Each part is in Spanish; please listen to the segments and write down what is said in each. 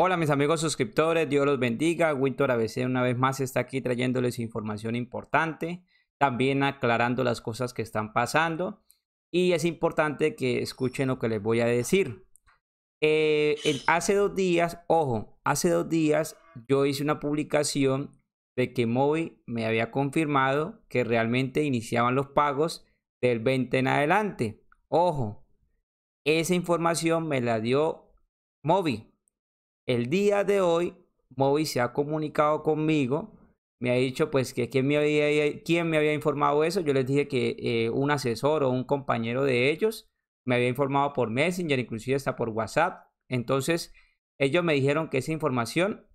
Hola mis amigos suscriptores, Dios los bendiga. Winter ABC una vez más está aquí trayéndoles información importante, también aclarando las cosas que están pasando y es importante que escuchen lo que les voy a decir. Eh, hace dos días, ojo, hace dos días yo hice una publicación de que Moby me había confirmado que realmente iniciaban los pagos del 20 en adelante. Ojo, esa información me la dio Moby el día de hoy, Moby se ha comunicado conmigo, me ha dicho pues que quién me había, quién me había informado eso, yo les dije que eh, un asesor o un compañero de ellos me había informado por Messenger, inclusive hasta por WhatsApp. Entonces, ellos me dijeron que esa información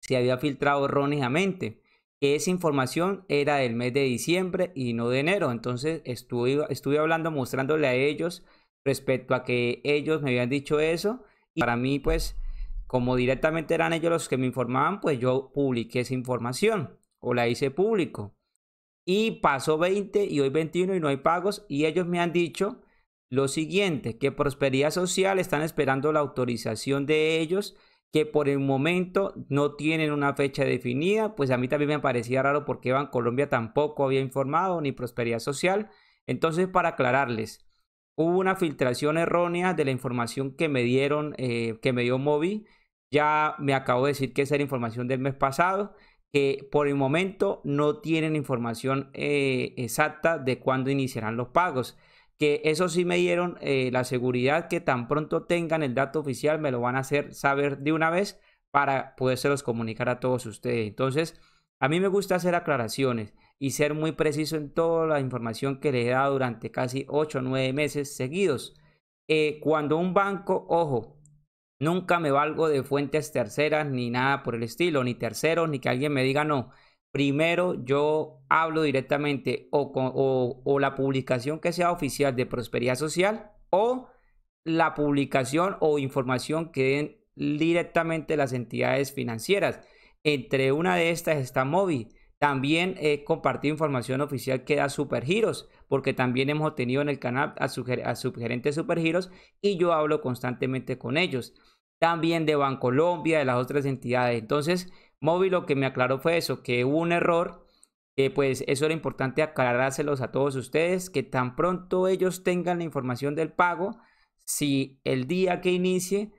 se había filtrado erróneamente, que esa información era del mes de diciembre y no de enero. Entonces, estuve, estuve hablando, mostrándole a ellos respecto a que ellos me habían dicho eso. Y para mí, pues, como directamente eran ellos los que me informaban, pues yo publiqué esa información o la hice público. Y pasó 20 y hoy 21 y no hay pagos y ellos me han dicho lo siguiente, que Prosperidad Social están esperando la autorización de ellos, que por el momento no tienen una fecha definida, pues a mí también me parecía raro porque Bancolombia Colombia tampoco había informado ni Prosperidad Social. Entonces, para aclararles, hubo una filtración errónea de la información que me dieron, eh, que me dio Moby, ya me acabo de decir que esa era información del mes pasado, que por el momento no tienen información eh, exacta de cuándo iniciarán los pagos. Que eso sí me dieron eh, la seguridad que tan pronto tengan el dato oficial me lo van a hacer saber de una vez para podérselos comunicar a todos ustedes. Entonces, a mí me gusta hacer aclaraciones y ser muy preciso en toda la información que les he dado durante casi 8 o 9 meses seguidos. Eh, cuando un banco, ojo, Nunca me valgo de fuentes terceras ni nada por el estilo, ni terceros, ni que alguien me diga no. Primero yo hablo directamente o, la publicación que sea oficial de Prosperidad Social o la publicación o información que den directamente las entidades financieras. Entre una de estas está Mobi. También he compartido información oficial que da Supergiros, porque también hemos tenido en el canal a, a subgerentes Supergiros y yo hablo constantemente con ellos también de Bancolombia, de las otras entidades. Entonces, Móvil lo que me aclaró fue eso, que hubo un error, que pues eso era importante aclarárselos a todos ustedes, que tan pronto ellos tengan la información del pago, si el día que inicie,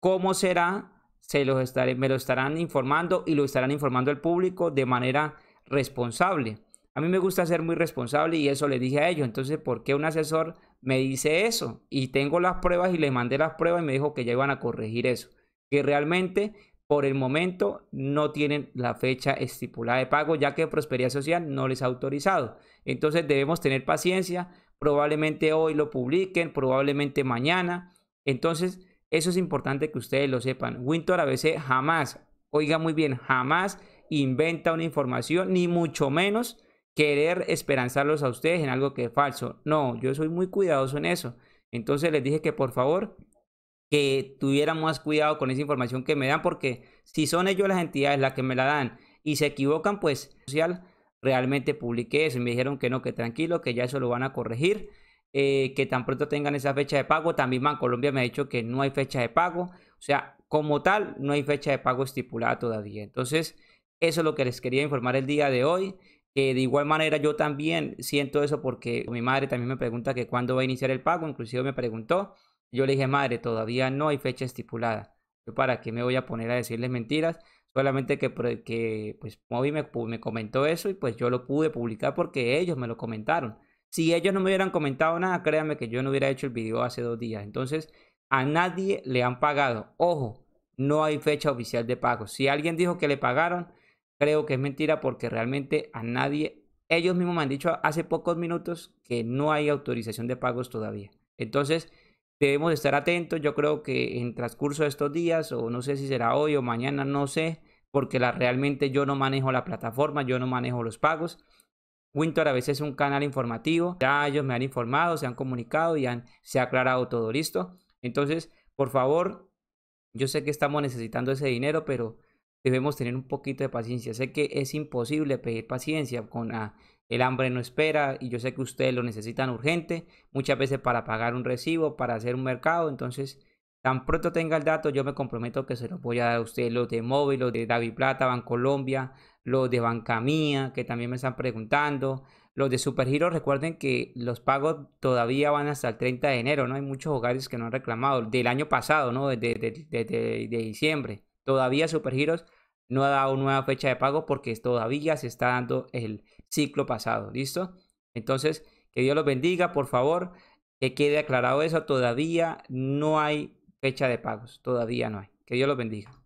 cómo será, se los estaré, me lo estarán informando y lo estarán informando al público de manera responsable. A mí me gusta ser muy responsable y eso le dije a ellos. Entonces, ¿por qué un asesor me dice eso y tengo las pruebas y le mandé las pruebas y me dijo que ya iban a corregir eso. Que realmente por el momento no tienen la fecha estipulada de pago ya que Prosperidad Social no les ha autorizado. Entonces debemos tener paciencia, probablemente hoy lo publiquen, probablemente mañana. Entonces eso es importante que ustedes lo sepan. a veces jamás, oiga muy bien, jamás inventa una información ni mucho menos querer esperanzarlos a ustedes en algo que es falso. No, yo soy muy cuidadoso en eso. Entonces les dije que por favor que tuvieran más cuidado con esa información que me dan porque si son ellos las entidades las que me la dan y se equivocan, pues social realmente publiqué eso y me dijeron que no, que tranquilo, que ya eso lo van a corregir. Eh, que tan pronto tengan esa fecha de pago. También Colombia me ha dicho que no hay fecha de pago. O sea, como tal, no hay fecha de pago estipulada todavía. Entonces, eso es lo que les quería informar el día de hoy que de igual manera yo también siento eso porque mi madre también me pregunta que cuándo va a iniciar el pago, inclusive me preguntó, yo le dije, madre, todavía no hay fecha estipulada, yo para qué me voy a poner a decirles mentiras, solamente que, pues Moby me, me comentó eso y pues yo lo pude publicar porque ellos me lo comentaron. Si ellos no me hubieran comentado nada, créanme que yo no hubiera hecho el video hace dos días. Entonces, a nadie le han pagado. Ojo, no hay fecha oficial de pago. Si alguien dijo que le pagaron, creo que es mentira porque realmente a nadie, ellos mismos me han dicho hace pocos minutos que no hay autorización de pagos todavía. Entonces, debemos estar atentos. Yo creo que en transcurso de estos días, o no sé si será hoy o mañana, no sé, porque la, realmente yo no manejo la plataforma, yo no manejo los pagos. Winter a veces es un canal informativo. Ya ellos me han informado, se han comunicado y se ha aclarado todo listo. Entonces, por favor, yo sé que estamos necesitando ese dinero, pero debemos tener un poquito de paciencia. Sé que es imposible pedir paciencia con ah, el hambre no espera y yo sé que ustedes lo necesitan urgente, muchas veces para pagar un recibo, para hacer un mercado, entonces tan pronto tenga el dato yo me comprometo que se lo voy a dar a ustedes los de móvil, los de David Plata, Bancolombia, los de Mía, que también me están preguntando, los de Supergiro, recuerden que los pagos todavía van hasta el 30 de enero, ¿no? Hay muchos hogares que no han reclamado, del año pasado, ¿no? Desde diciembre. Todavía Super no ha dado nueva fecha de pago porque todavía se está dando el ciclo pasado. ¿Listo? Entonces, que Dios los bendiga, por favor. Que quede aclarado eso. Todavía no hay fecha de pagos. Todavía no hay. Que Dios los bendiga.